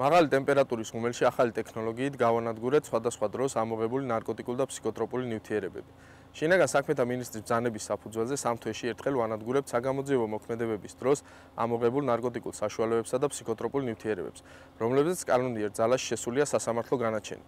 მაღალი ტემპერატურის უმელში ახალი ტექნოლოგიით გავანადგურეთ სხვადასხვა დროს ამოღებული ნარკოტიკული და ფსიქოტროპული ნივთიერებები. შინაგან საქმეთა მინისტრის ძანების საფუძველზე სამთვეში ერთხელ ვანადგურებთ საგამოძიებო მოქმედებების დროს ამოღებულ ნარკოტიკულ საშუალებებსა და ფსიქოტროპულ ნივთიერებებს, რომლებზეც კანონიერ ძალაში შესულია სასამართლო განაჩენი.